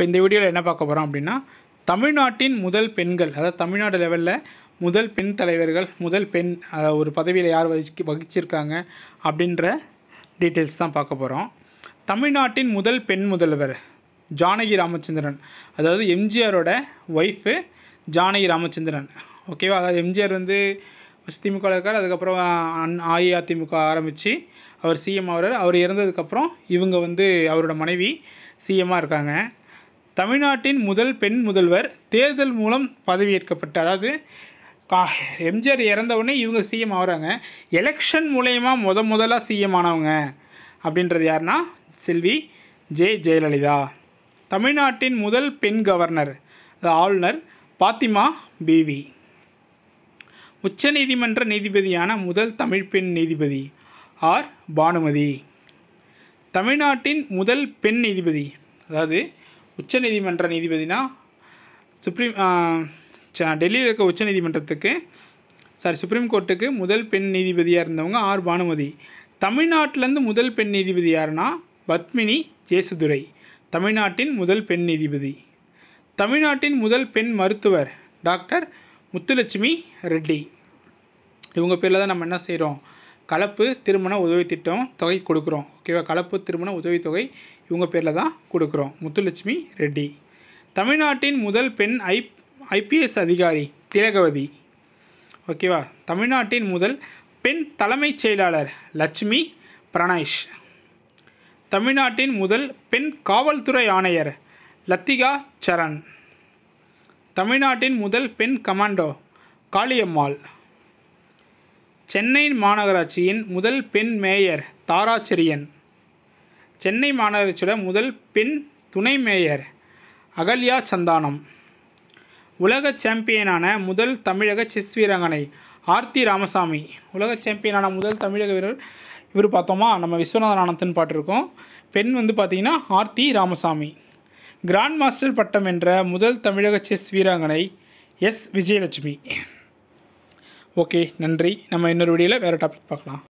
இப்போ இந்த வீடியோவில் என்ன பார்க்க போகிறோம் அப்படின்னா தமிழ்நாட்டின் முதல் பெண்கள் அதாவது தமிழ்நாடு லெவலில் முதல் பெண் தலைவர்கள் முதல் பெண் ஒரு பதவியில் யார் வகிச்சு வகிச்சிருக்காங்க அப்படின்ற டீட்டெயில்ஸ் தான் பார்க்க போகிறோம் தமிழ்நாட்டின் முதல் பெண் முதல்வர் ஜானகி ராமச்சந்திரன் அதாவது எம்ஜிஆரோட ஒய்ஃபு ஜானகி ராமச்சந்திரன் ஓகேவா அதாவது எம்ஜிஆர் வந்து திமுக இருக்கார் அதுக்கப்புறம் அன் அஇஅதிமுக ஆரம்பித்து அவர் சிஎம் ஆகிறார் அவர் இறந்ததுக்கப்புறம் இவங்க வந்து அவரோட மனைவி சிஎம்மாக இருக்காங்க தமிழ்நாட்டின் முதல் பெண் முதல்வர் தேர்தல் மூலம் பதவியேற்கப்பட்ட அதாவது கா எம்ஜிஆர் இறந்தவுடனே இவங்க சிஎம் ஆகிறாங்க எலெக்ஷன் மூலயமா முத முதலாக சிஎம் ஆனவங்க அப்படின்றது யாருன்னா செல்வி ஜே ஜெயலலிதா தமிழ்நாட்டின் முதல் பெண் கவர்னர் ஆளுநர் பாத்திமா பிவி உச்சநீதிமன்ற நீதிபதியான முதல் தமிழ் பெண் நீதிபதி ஆர் பானுமதி தமிழ்நாட்டின் முதல் பெண் நீதிபதி அதாவது உச்சநீதிமன்ற நீதிபதினா சுப்ரீம் டெல்லியில் இருக்க உச்சநீதிமன்றத்துக்கு சாரி சுப்ரீம் கோர்ட்டுக்கு முதல் பெண் நீதிபதியாக இருந்தவங்க ஆர் பானுமதி தமிழ்நாட்டிலேருந்து முதல் பெண் நீதிபதி யாருன்னா பத்மினி ஜேசுதுரை தமிழ்நாட்டின் முதல் பெண் நீதிபதி தமிழ்நாட்டின் முதல் பெண் மருத்துவர் டாக்டர் முத்துலட்சுமி ரெட்டி இவங்க பேரில் தான் நம்ம என்ன செய்கிறோம் கலப்பு திருமண உதவி திட்டம் தொகை கொடுக்குறோம் ஓகேவா கலப்பு திருமண உதவித்தொகை இவங்க பேரில் தான் கொடுக்குறோம் முத்துலட்சுமி ரெட்டி தமிழ்நாட்டின் முதல் பெண் ஐ ஐபிஎஸ் அதிகாரி திலகவதி ஓகேவா தமிழ்நாட்டின் முதல் பெண் தலைமைச் செயலாளர் லட்சுமி பிரணேஷ் தமிழ்நாட்டின் முதல் பெண் காவல்துறை ஆணையர் லத்திகா சரண் தமிழ்நாட்டின் முதல் பெண் கமாண்டோ காளியம்மாள் சென்னை மாநகராட்சியின் முதல் பெண் மேயர் தாராச்சரியன் சென்னை மாநகராட்சியோட முதல் பெண் துணை மேயர் அகல்யா சந்தானம் உலக சாம்பியனான முதல் தமிழக செஸ் வீராங்கனை ஆர்த்தி ராமசாமி உலக சாம்பியனான முதல் தமிழக வீரர் இவர் பார்த்தோமா நம்ம விஸ்வநாதன் ஆனந்தன் பாட்டிருக்கோம் பெண் வந்து பார்த்திங்கன்னா ஆர்த்தி ராமசாமி கிராண்ட் மாஸ்டர் பட்டம் என்ற முதல் தமிழக செஸ் வீராங்கனை எஸ் விஜயலட்சுமி ஓகே நன்றி நம்ம இன்னொரு வீடியோவில் வேறு டாபிக் பார்க்கலாம்